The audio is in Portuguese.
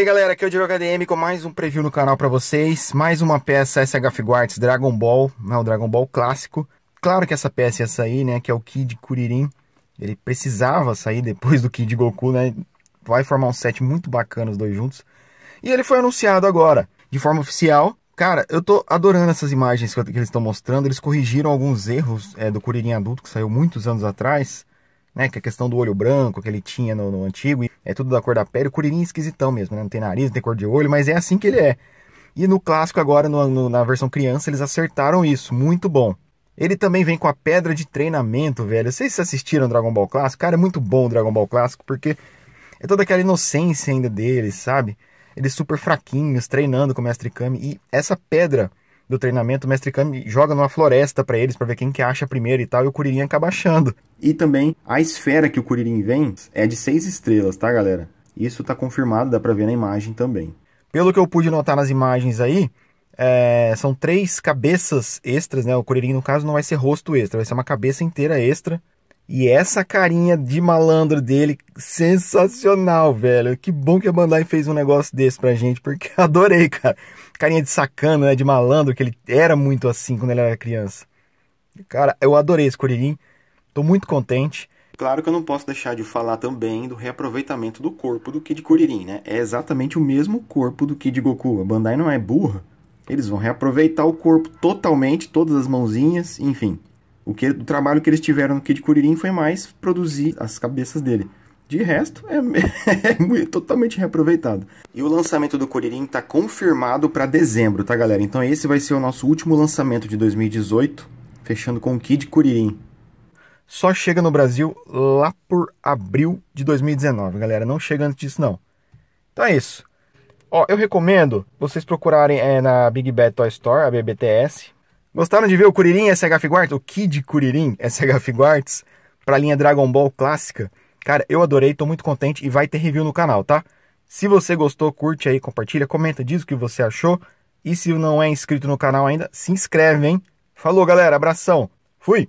aí galera, aqui é o Diogo HDM com mais um preview no canal pra vocês Mais uma peça SH é Guards Dragon Ball, né, o Dragon Ball clássico Claro que essa peça ia sair, né, que é o Kid Kuririn Ele precisava sair depois do Kid Goku, né Vai formar um set muito bacana os dois juntos E ele foi anunciado agora, de forma oficial Cara, eu tô adorando essas imagens que eles estão mostrando Eles corrigiram alguns erros é, do Kuririn adulto que saiu muitos anos atrás né? Que é a questão do olho branco que ele tinha no, no antigo, é tudo da cor da pele. O Curirim é esquisitão mesmo, né? Não tem nariz, não tem cor de olho, mas é assim que ele é. E no clássico agora, no, no, na versão criança, eles acertaram isso, muito bom. Ele também vem com a pedra de treinamento, velho. Vocês assistiram Dragon Ball Clássico? Cara, é muito bom o Dragon Ball Clássico, porque é toda aquela inocência ainda deles, sabe? Eles super fraquinhos, treinando com o Mestre Kami. E essa pedra do treinamento, o mestre Kami joga numa floresta para eles, para ver quem que acha primeiro e tal, e o Kuririn acaba achando. E também, a esfera que o Kuririn vem é de seis estrelas, tá, galera? Isso tá confirmado, dá pra ver na imagem também. Pelo que eu pude notar nas imagens aí, é, são três cabeças extras, né? O Kuririn, no caso, não vai ser rosto extra, vai ser uma cabeça inteira extra e essa carinha de malandro dele, sensacional, velho. Que bom que a Bandai fez um negócio desse pra gente, porque adorei, cara. Carinha de sacana, né, de malandro, que ele era muito assim quando ele era criança. Cara, eu adorei esse Kuririn. Tô muito contente. Claro que eu não posso deixar de falar também do reaproveitamento do corpo do Kid Kuririn, né? É exatamente o mesmo corpo do Kid Goku. A Bandai não é burra. Eles vão reaproveitar o corpo totalmente, todas as mãozinhas, enfim. O, que, o trabalho que eles tiveram no Kid Kuririn foi mais produzir as cabeças dele. De resto, é, é, é totalmente reaproveitado. E o lançamento do Kuririn está confirmado para dezembro, tá, galera? Então esse vai ser o nosso último lançamento de 2018, fechando com o Kid Kuririn. Só chega no Brasil lá por abril de 2019, galera. Não chega antes disso, não. Então é isso. Ó, eu recomendo vocês procurarem é, na Big Bad Toy Store, a BBTS, Gostaram de ver o Kuririn SHF Guards? O Kid Kuririn SHF Guards para a linha Dragon Ball clássica? Cara, eu adorei, tô muito contente e vai ter review no canal, tá? Se você gostou, curte aí, compartilha, comenta, diz o que você achou. E se não é inscrito no canal ainda, se inscreve, hein? Falou, galera. Abração. Fui!